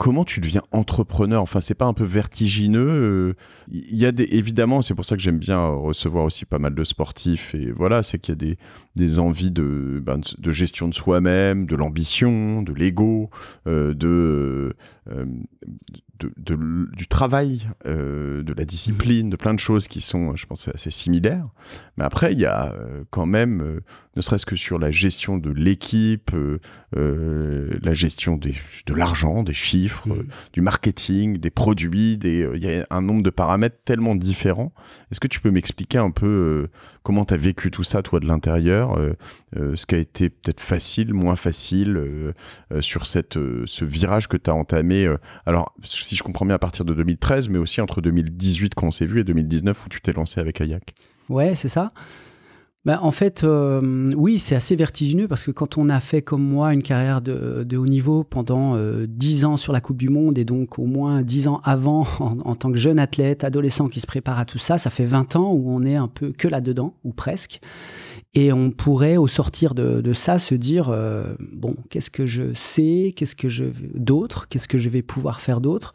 comment tu deviens entrepreneur Enfin, c'est pas un peu vertigineux Il euh, y a des, évidemment, c'est pour ça que j'aime bien recevoir aussi pas mal de sportifs. Et voilà, c'est qu'il y a des, envies ben, de, de gestion de soi-même, de l'ambition, de l'ego, euh, de, euh, du travail, de la discipline, de plein de choses qui sont, je pense, assez similaires. Mais après, il y a quand même ne serait-ce que sur la gestion de l'équipe, euh, euh, la gestion de l'argent, des chiffres, mm. euh, du marketing, des produits. il y a un nombre de paramètres tellement différents. Est-ce que tu peux m'expliquer un peu comment tu as vécu tout ça, toi, de l'intérieur Ce qui a été peut-être facile, moins facile sur cette, ce virage que tu as entamé. alors, si je comprends bien, à partir de 2013, mais aussi entre 2018 quand on s'est vu et 2019 où tu t'es lancé avec Ayak. Ouais, c'est ça. Bah, en fait, euh, oui, c'est assez vertigineux parce que quand on a fait comme moi une carrière de, haut niveau pendant 10 euh, ans sur la Coupe du Monde et donc au moins 10 ans avant en, tant que jeune athlète, adolescent qui se prépare à tout ça, ça fait 20 ans où on est un peu que là-dedans ou presque. Et on pourrait au sortir de, ça se dire, euh, bon, qu'est-ce que je sais, qu'est-ce que je d'autre, qu'est-ce que je vais pouvoir faire d'autre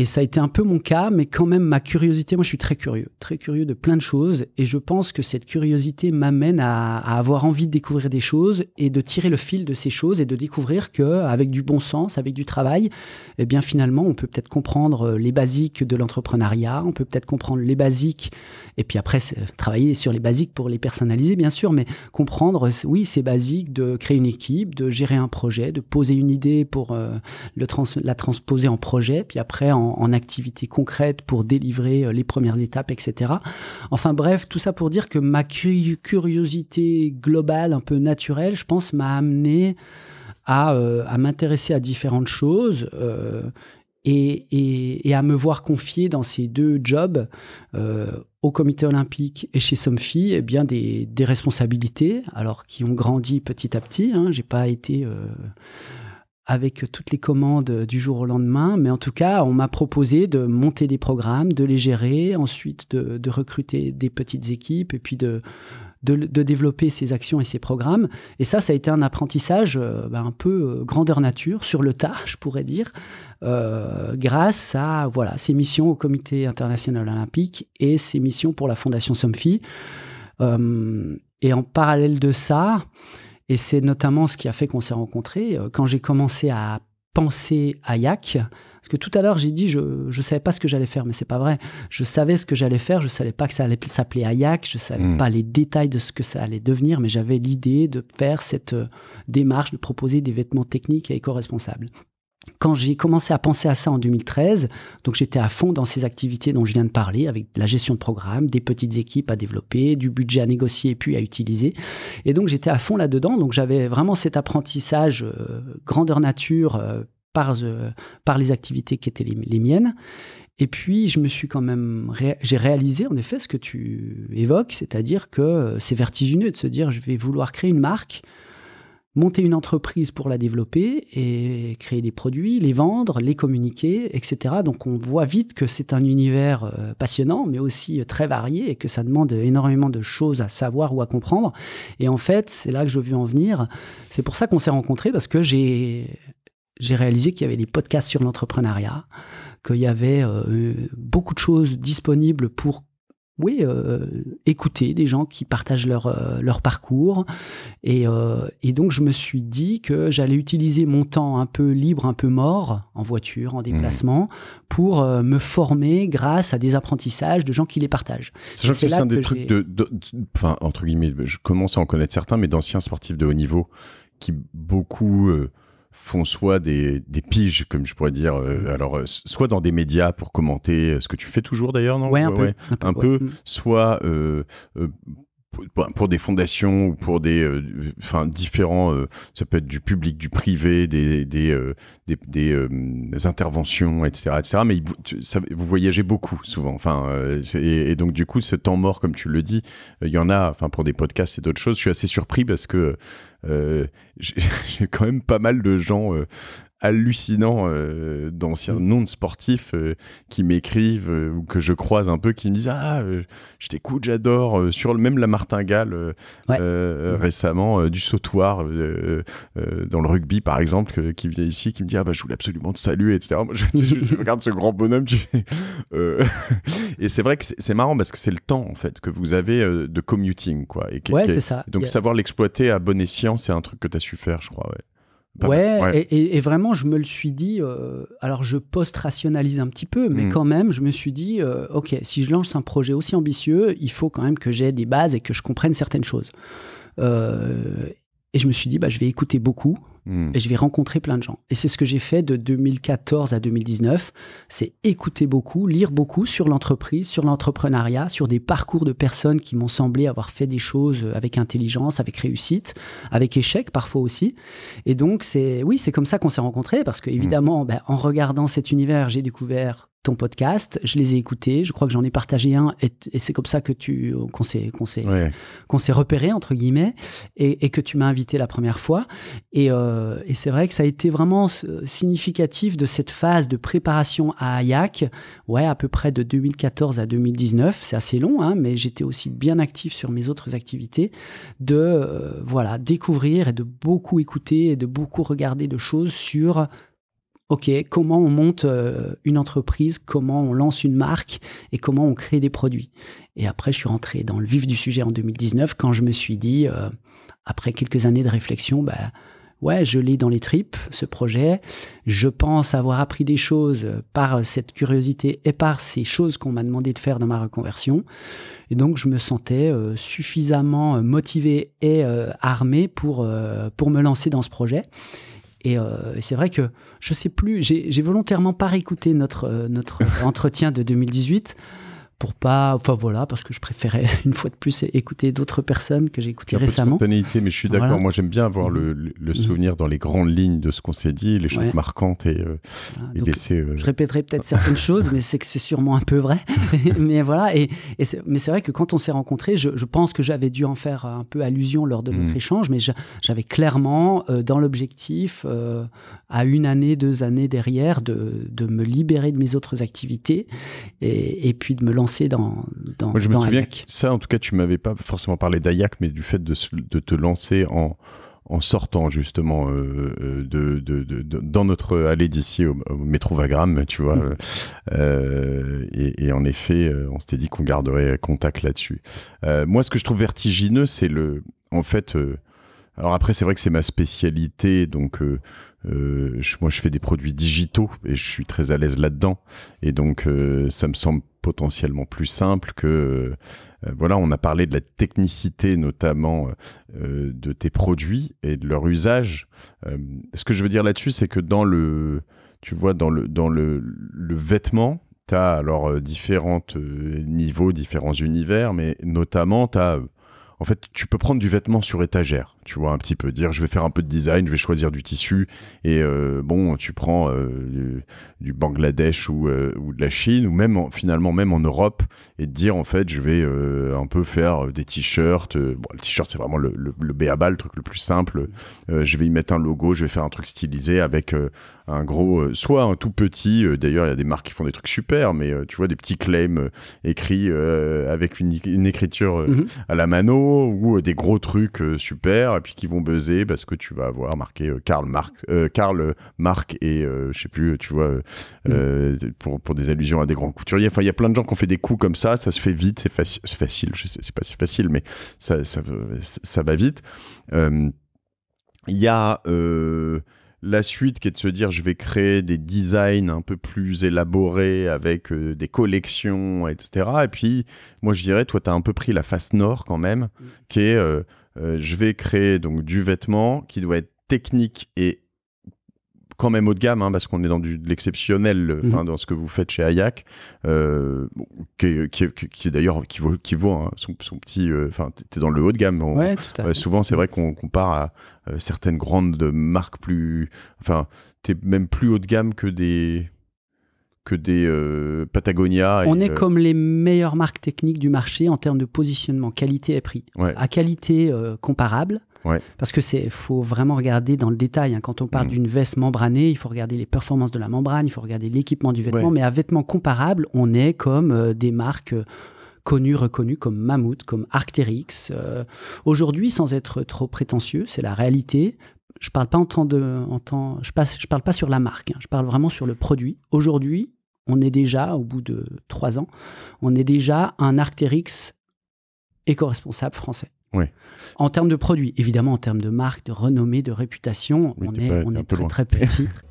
et ça a été un peu mon cas, mais quand même ma curiosité, moi je suis très curieux, très curieux de plein de choses, et je pense que cette curiosité m'amène à, avoir envie de découvrir des choses et de tirer le fil de ces choses et de découvrir que avec du bon sens, avec du travail, eh bien finalement on peut peut-être comprendre euh, les basiques de l'entrepreneuriat, on peut peut-être comprendre les basiques, et puis après travailler sur les basiques pour les personnaliser bien sûr, mais comprendre oui ces basiques de créer une équipe, de gérer un projet, de poser une idée pour euh, le la transposer en projet, puis après en en, en activités pour délivrer euh, les premières étapes, etc. Enfin bref, tout ça pour dire que ma curiosité globale, un peu naturelle, je pense, m'a amené à, euh, m'intéresser à différentes choses. Euh, et, à me voir confier dans ces deux jobs au comité olympique et chez Somfy eh bien des, responsabilités alors qui ont grandi petit à petit hein. j'ai pas été avec toutes les commandes du jour au lendemain, mais en tout cas, on m'a proposé de monter des programmes, de les gérer, ensuite de, recruter des petites équipes et puis de, de, développer ces actions et ces programmes. Et ça, ça a été un apprentissage euh, ben, un peu euh, grandeur nature, sur le tas, je pourrais dire, euh, grâce à voilà, ces missions au Comité international olympique et ces missions pour la Fondation Somfy. et en parallèle de ça, et c'est notamment ce qui a fait qu'on s'est rencontrés. Euh, quand j'ai commencé à penser à Yak, parce que tout à l'heure j'ai dit je ne savais pas ce que j'allais faire, mais ce n'est pas vrai. Je savais ce que j'allais faire, je ne savais pas que ça allait s'appeler Ayak, je ne savais hmm. pas les détails de ce que ça allait devenir, mais j'avais l'idée de faire cette euh, démarche, de proposer des vêtements techniques et éco-responsables quand j'ai commencé à penser à ça en 2013, donc j'étais à fond dans ces activités dont je viens de parler, avec la gestion de programme, des petites équipes à développer, du budget à négocier et puis à utiliser. Et donc j'étais à fond là-dedans, donc j'avais vraiment cet apprentissage euh, grandeur nature euh, euh, par, les activités qui étaient les, miennes. Et puis je me suis quand même, j'ai réalisé en effet ce que tu évoques, c'est-à-dire que c'est vertigineux de se dire je vais vouloir créer une marque monter une entreprise pour la développer et créer des produits, les vendre, les communiquer, etc. Donc on voit vite que c'est un univers euh, passionnant, mais aussi euh, très varié et que ça demande énormément de choses à savoir ou à comprendre. Et en fait, c'est là que je veux en venir. C'est pour ça qu'on s'est rencontrés parce que j'ai réalisé qu'il y avait des podcasts sur l'entrepreneuriat, qu'il y avait euh, beaucoup de choses disponibles pour oui, euh, écouter des gens qui partagent leur, euh, leur parcours. Euh, et, donc, je me suis dit que j'allais utiliser mon temps un peu libre, un peu mort, en voiture, en mmh. déplacement, pour me former grâce à des apprentissages de gens qui les partagent. c'est un des trucs de, enfin, entre guillemets, je commence à en connaître certains, mais d'anciens sportifs de haut niveau qui beaucoup font soit des, des, piges, comme je pourrais dire, euh, mm. alors euh, soit dans des médias pour commenter euh, ce que tu fais toujours d'ailleurs, non Ouais, un peu, un, mm. soit pour des fondations ou pour des euh, enfin différents euh, ça peut être du public du privé des des, euh, des, des interventions etc etc mais vous voyagez beaucoup souvent enfin et, donc du coup ce temps mort comme tu le dis il y en a enfin pour des podcasts et d'autres choses je suis assez surpris parce que j'ai quand même pas mal de gens hallucinant euh, d'anciens mm. noms non sportifs euh, qui m'écrivent euh, ou que je croise un peu qui me disent ah euh, je t'écoute j'adore sur le même la martingale mm. récemment du sautoir dans le rugby par exemple qui vient ici qui me dit ah bah je voulais absolument te saluer etc Moi, je, regarde ce grand bonhomme tu et c'est vrai que c'est marrant parce que c'est le temps en fait que vous avez de commuting quoi et, ça. donc savoir l'exploiter à bon escient c'est un truc que tu as su faire je crois ouais ouais, Et, vraiment, je me le suis dit, euh, alors je post-rationalise un petit peu, mais mm. quand même, je me suis dit, euh, ok, si je lance un projet aussi ambitieux, il faut quand même que j'ai des bases et que je comprenne certaines choses. Euh, et je me suis dit, bah, je vais écouter beaucoup hmm. et je vais rencontrer plein de gens. Et c'est ce que j'ai fait de 2014 à 2019. C'est écouter beaucoup, lire beaucoup sur l'entreprise, sur l'entrepreneuriat, sur des parcours de personnes qui m'ont semblé avoir fait des choses euh, avec intelligence, avec réussite, avec échec parfois aussi. Et donc, c'est oui, c'est comme ça qu'on s'est rencontrés parce qu'évidemment, évidemment bah, en regardant cet univers, j'ai découvert ton podcast, je les ai écoutés, je crois que j'en ai partagé un, et, c'est comme ça que tu qu'on s'est qu'on s'est repéré entre guillemets, et, que tu m'as invité la première fois, et, euh, c'est vrai que ça a été vraiment euh, significatif de cette phase de préparation à Hayak ouais à peu près de 2014 à 2019, c'est assez long, hein, mais j'étais aussi bien actif sur mes autres activités, de euh, voilà découvrir et de beaucoup écouter et de beaucoup regarder de choses sur OK, comment on monte euh, une entreprise, comment on lance une marque et comment on crée des produits. Et après, je suis rentré dans le vif du sujet en 2019 quand je me suis dit, euh, après quelques années de réflexion, bah, ouais, je l'ai dans les tripes, ce projet. Je pense avoir appris des choses par cette curiosité et par ces choses qu'on m'a demandé de faire dans ma reconversion. Et donc, je me sentais euh, suffisamment motivé et armé pour, pour me lancer dans ce projet. Euh, et c'est vrai que je sais plus, j'ai volontairement pas réécouté notre, euh, notre entretien de 2018 pour pas enfin voilà parce que je préférais une fois de plus écouter d'autres personnes que j'ai écoutées récemment mais je suis d'accord moi j'aime bien avoir le, mhm. souvenir dans les grandes lignes de ce qu'on s'est dit les choses marquantes et, euh, laisser euh, je répéterai peut-être certaines choses mais c'est que c'est sûrement un peu vrai mais voilà et, c'est vrai que quand on s'est rencontrés je, pense que j'avais dû en faire un peu allusion lors de notre mhm. échange mais j'avais clairement euh, dans l'objectif à une année deux années derrière de, me libérer de mes autres activités et puis de me lancer dans, dans je me souviens que ça, en tout cas, tu m'avais pas forcément parlé d'Ayak, mais du fait de, te lancer en, sortant justement euh, euh, de, dans notre allée d'ici au, métro Vagram, tu vois. Mm. Euh, et, en effet, on s'était dit qu'on garderait contact là-dessus. moi, ce que je trouve vertigineux, c'est le, en fait. alors après, c'est vrai que c'est ma spécialité, donc moi je fais des produits digitaux et je suis très à l'aise là-dedans. Et donc ça me semble potentiellement plus simple que euh, voilà on a parlé de la technicité notamment euh, euh, de tes produits et de leur usage ce que je veux dire là-dessus c'est que dans le tu vois dans le dans le, vêtement tu as alors différents niveaux différents univers mais notamment tu en fait tu peux prendre du vêtement sur étagère tu vois, un petit peu dire je vais faire un peu de design, je vais choisir du tissu et euh, bon, tu prends euh, du, Bangladesh euh, ou, de la Chine ou même finalement même en Europe et te dire en fait je vais un peu faire des t-shirts. bon, le t-shirt c'est vraiment le, le, le truc le plus simple. je vais y mettre un logo, je vais faire un truc stylisé avec un gros, soit un tout petit. D'ailleurs, il y a des marques qui font des trucs super, mais tu vois des petits claims écrits avec une, écriture mhm. à la mano ou des gros trucs super et puis qui vont buzzer parce que tu vas avoir marqué euh, Karl euh, Karl Marc et euh, je sais plus, tu vois, mm. pour, pour des allusions à des grands couturiers. Enfin, il y a plein de gens qui ont fait des coups comme ça, ça se fait vite, c'est facile, je sais, c'est pas si facile, mais ça, ça, ça, ça va vite. Il y a la suite qui est de se dire je vais créer des designs un peu plus élaborés avec euh, des collections, etc. Et puis, moi je dirais, toi tu as un peu pris la face nord quand même, mm. qui est euh, euh, je vais créer donc du vêtement qui doit être technique et quand même haut de gamme, hein, parce qu'on est dans de l'exceptionnel mhm. hein, dans ce que vous faites chez Hayak, euh, qui, est d'ailleurs qui vaut, qui hein, son, petit. Euh, enfin, t'es dans le haut de gamme. ouais, tout à fait. souvent, c'est vrai qu'on compare à euh, certaines grandes marques plus. Enfin, t'es même plus haut de gamme que des que des Patagonia. On est comme les meilleures marques techniques du marché en termes de positionnement, qualité et prix. À qualité comparable, parce que c'est faut vraiment regarder dans le détail. Hein. Quand on parle mm. d'une veste membranée, il faut regarder les performances de la membrane, il faut regarder l'équipement du vêtement. Mais à vêtements comparables, on est comme euh, des marques euh, connues, reconnues comme Mammouth, comme Arcteryx. Euh. Aujourd'hui, sans être trop prétentieux, c'est la réalité. Je parle pas en temps de, temps, je, parle pas sur la marque. Hein. Je parle vraiment sur le produit. Aujourd'hui, on est déjà au bout de trois ans, on est déjà un Arcteryx éco-responsable français. En termes de produits, évidemment, en termes de marque, de renommée, de réputation, on est, on est très, très petit.